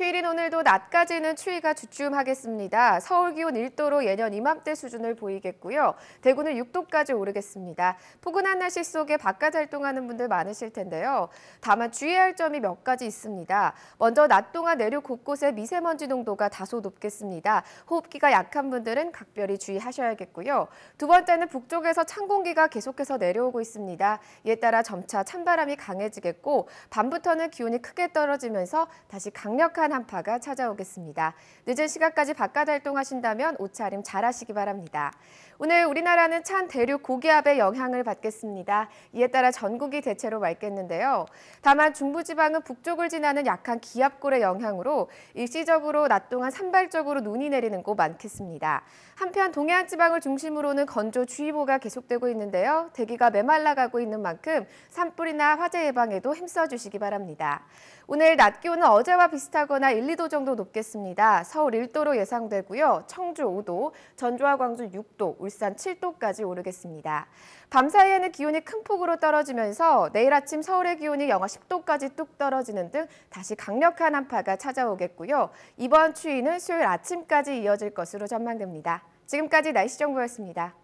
휴일인 오늘도 낮까지는 추위가 주춤하겠습니다. 서울 기온 1도로 예년 이맘때 수준을 보이겠고요. 대구는 6도까지 오르겠습니다. 포근한 날씨 속에 바깥 활동하는 분들 많으실 텐데요. 다만 주의할 점이 몇 가지 있습니다. 먼저 낮 동안 내륙 곳곳에 미세먼지 농도가 다소 높겠습니다. 호흡기가 약한 분들은 각별히 주의하셔야겠고요. 두 번째는 북쪽에서 찬 공기가 계속해서 내려오고 있습니다. 이에 따라 점차 찬바람이 강해지겠고 밤부터는 기온이 크게 떨어지면서 다시 강력한 강한 한파가 찾아오겠습니다. 늦은 시간까지 바깥 활동하신다면 옷차림 잘하시기 바랍니다. 오늘 우리나라는 찬 대륙 고기압의 영향을 받겠습니다. 이에 따라 전국이 대체로 맑겠는데요. 다만 중부지방은 북쪽을 지나는 약한 기압골의 영향으로 일시적으로 낮 동안 산발적으로 눈이 내리는 곳 많겠습니다. 한편 동해안 지방을 중심으로는 건조주의보가 계속되고 있는데요. 대기가 메말라가고 있는 만큼 산불이나 화재 예방에도 힘써주시기 바랍니다. 오늘 낮 기온은 어제와 비슷하거나 1, 2도 정도 높겠습니다. 서울 1도로 예상되고요. 청주 5도, 전주와 광주 6도, 울산 7도까지 오르겠습니다. 밤 사이에는 기온이 큰 폭으로 떨어지면서 내일 아침 서울의 기온이 영하 10도까지 뚝 떨어지는 등 다시 강력한 한파가 찾아오겠고요. 이번 추위는 수요일 아침까지 이어질 것으로 전망됩니다. 지금까지 날씨 정보였습니다.